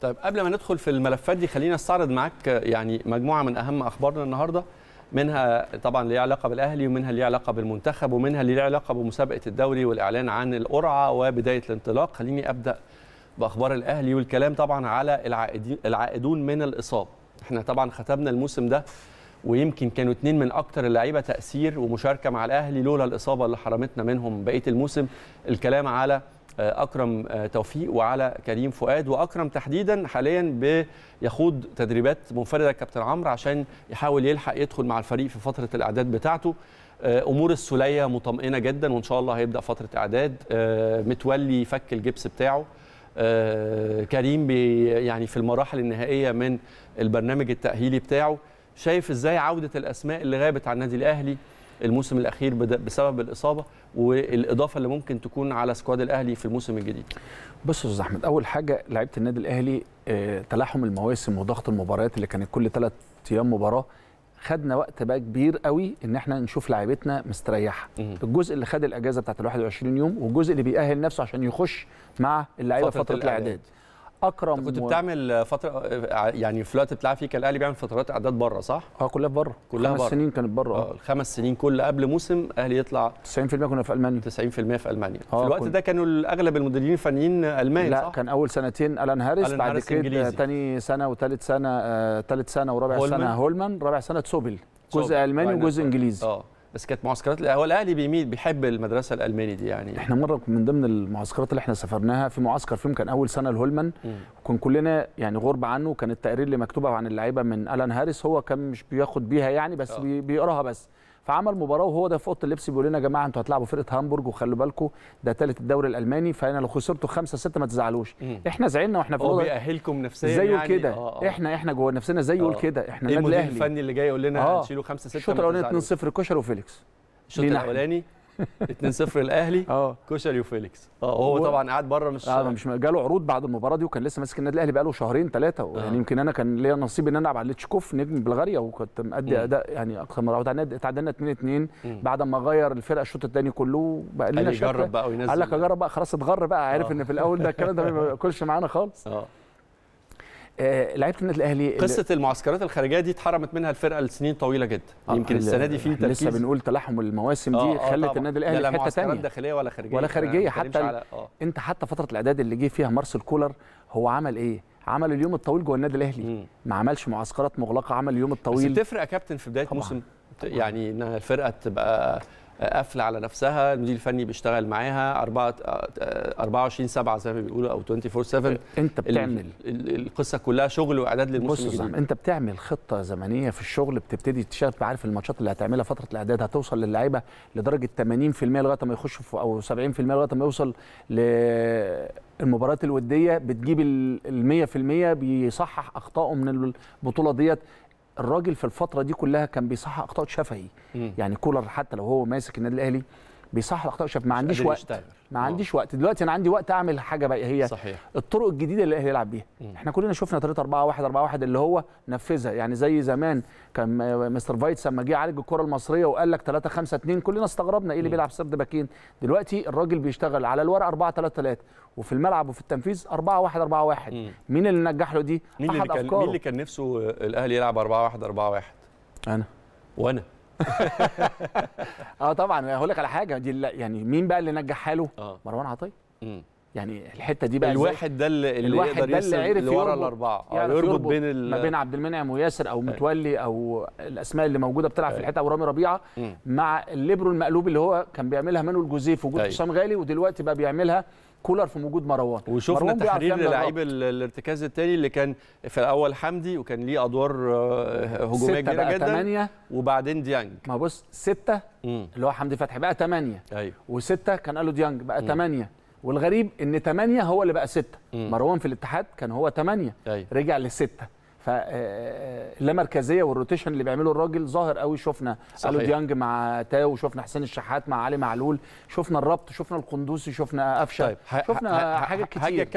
طيب قبل ما ندخل في الملفات دي خلينا استعرض معاك يعني مجموعه من اهم اخبارنا النهارده منها طبعا ليها علاقه بالاهلي ومنها ليها علاقه بالمنتخب ومنها اللي ليها علاقه بمسابقه الدوري والاعلان عن القرعه وبدايه الانطلاق خليني ابدا باخبار الاهلي والكلام طبعا على العائدون من الاصابه احنا طبعا ختمنا الموسم ده ويمكن كانوا اتنين من اكتر اللعيبه تاثير ومشاركه مع الاهلي لولا الاصابه اللي حرمتنا منهم بقيه الموسم الكلام على آه، اكرم آه، توفيق وعلى كريم فؤاد واكرم تحديدا حاليا بيخوض تدريبات منفرده كابتن عمرو عشان يحاول يلحق يدخل مع الفريق في فتره الاعداد بتاعته آه، امور السلية مطمئنه جدا وان شاء الله هيبدا فتره اعداد متولي فك الجبس بتاعه كريم بي يعني في المراحل النهائيه من البرنامج التاهيلي بتاعه شايف ازاي عوده الاسماء اللي غابت عن النادي الاهلي الموسم الاخير بسبب الاصابه والاضافه اللي ممكن تكون على سكواد الاهلي في الموسم الجديد بص يا استاذ احمد اول حاجه لعيبه النادي الاهلي آه، تلاحم المواسم وضغط المباريات اللي كانت كل ثلاث ايام مباراه خدنا وقت بقى كبير قوي ان احنا نشوف لعيبتنا مستريحه الجزء اللي خد الاجازه بتاعت ال 21 يوم والجزء اللي بيأهل نفسه عشان يخش مع اللعيبه فتره, فترة الاعداد اكرم كنت بتعمل فتره يعني في الوقت بتلعب فيه كان الاهلي بيعمل فترات اعداد بره صح؟ اه كلها بره كلها خمس بره. سنين كانت بره اه الخمس سنين كل قبل موسم الاهلي يطلع 90% كنا في المانيا 90% في المانيا آه في الوقت كنت... ده كانوا اغلب المدربين الفنيين المان لا صح؟ كان اول سنتين الان هاريس بعد كده ثاني سنه وثالث سنه ثالث آه سنه ورابع هولمن. سنه هولمان رابع سنه تسوبل جزء الماني وجزء انجليزي اه بس كانت معسكرات هو الاهلي بيميل بيحب المدرسه الالماني دي يعني احنا مره من ضمن المعسكرات اللي احنا سافرناها في معسكر فيهم كان اول سنه لهولمان وكان كلنا يعني غرب عنه كان التقرير اللي مكتوبه عن اللعيبه من الان هاريس هو كان مش بياخد بيها يعني بس أوه. بيقراها بس فعمل مباراه وهو ده في اوضه اللبس بيقول لنا يا جماعه انتوا هتلعبوا فرقه هامبورج وخلوا بالكم ده ثالث الدوري الالماني فانا لو خسرتوا 5 6 ما تزعلوش احنا زعلنا واحنا في اوضه بيأهلكم نفسيا زيه يعني كده آه آه. احنا احنا جوه نفسنا زيه يقول آه. كده احنا إيه المدير الفني اللي جاي يقول لنا آه. هتشيلوا 5 6 الشوط الاولاني 2 0 كشر وفيليكس الشوط الاولاني 2-0 الاهلي اه كشري وفيليكس اه هو طبعا قاعد بره مش آه مش جاله عروض بعد المباراه دي وكان لسه ماسك النادي الاهلي بقاله شهرين ثلاثه آه. يعني يمكن انا كان ليا نصيب ان انا العب على ليتشكوف نجم بلغاريا وكنت مادي اداء يعني اكثر رائع تعادلنا 2 2 بعد ما غير الفرقه الشوط الثاني كله بقى لنا قال يجرب بقى وينزل قال لك اجرب بقى خلاص اتغر بقى عارف آه. ان في الاول ده الكلام ده ما بياكلش معانا خالص اه آه، لعيبه النادي الاهلي قصه المعسكرات الخارجيه دي اتحرمت منها الفرقه لسنين طويله جدا آه يمكن السنه دي في تركيز لسه بنقول تلاحم المواسم دي آه, آه، خلت النادي الاهلي حته ثانيه لا داخليه ولا خارجيه ولا خارجيه حتى على... آه. انت حتى فتره الاعداد اللي جه فيها مارسيل كولر هو عمل ايه عمل اليوم الطويل جوه النادي الاهلي ما عملش معسكرات مغلقه عمل اليوم الطويل بس بتفرق يا كابتن في بدايه موسم يعني ان الفرقه تبقى قافله على نفسها المدير الفني بيشتغل معاها 4 24 7 زي ما بيقولوا او 24 7 انت بتعمل القصه كلها شغل واعداد للموسم الجديد انت بتعمل خطه زمنيه في الشغل بتبتدي تشتغل عارف الماتشات اللي هتعملها فتره الاعداد هتوصل للعيبه لدرجه 80% لغايه ما يخشوا او 70% لغايه ما يوصل للمباريات الوديه بتجيب ال 100% بيصحح اخطائه من البطوله ديت الراجل في الفتره دي كلها كان بيصحح اخطاء شفهي يعني كولر حتى لو هو ماسك النادي الاهلي بيصحح الاخطاء شاف ما عنديش وقت ما عنديش وقت دلوقتي انا عندي وقت اعمل حاجه بقى هي صحيح. الطرق الجديده اللي الاهلي يلعب بيها احنا كلنا شفنا طريقه 4 1 4 1 اللي هو نفذها يعني زي زمان كان مستر فايتس لما جه عالج الكره المصريه وقال لك 3 5 2 كلنا استغربنا ايه اللي بيلعب سرد باكين دلوقتي الراجل بيشتغل على الورق 4 3 3 وفي الملعب وفي التنفيذ 4 1 4 1 مين اللي نجح له دي مين احد اللي كان أفكاره. مين اللي كان نفسه الاهلي يلعب 4 1 4 1 انا وانا اه طبعا هقول لك على حاجه دي يعني مين بقى اللي نجح حاله؟ آه. مروان عطيه يعني الحته دي بقى يعني الواحد ده اللي الواحد يقدر ده اللي عرف ورا الاربعه يربط, يربط بين ما بين عبد المنعم وياسر او أيوه. متولي او الاسماء اللي موجوده بتلعب في أيوه. الحته ورامي ربيعه م. مع الليبرو المقلوب اللي هو كان بيعملها مانويل جوزيه في وجود أيوه. حسام غالي ودلوقتي بقى بيعملها كولر في وجود مروان وشفنا تحرير للعيب الارتكاز الثاني اللي كان في الاول حمدي وكان ليه ادوار آه، هجوميه كبيره جدا تمانية وبعدين ديانج ما بص سته مم. اللي هو حمدي فتحي بقى ثمانيه ايوه وسته كان قال له ديانج بقى ثمانيه والغريب ان 8 هو اللي بقى 6 مروان في الاتحاد كان هو 8 أيوة. رجع ف فاللامركزيه آه، آه، والروتيشن اللي بيعمله الراجل ظاهر قوي شفنا الو ديانج مع تاو شفنا حسين الشحات مع علي معلول شفنا الربط شفنا القندوسي شفنا قفشه طيب. شفنا حاجات كتير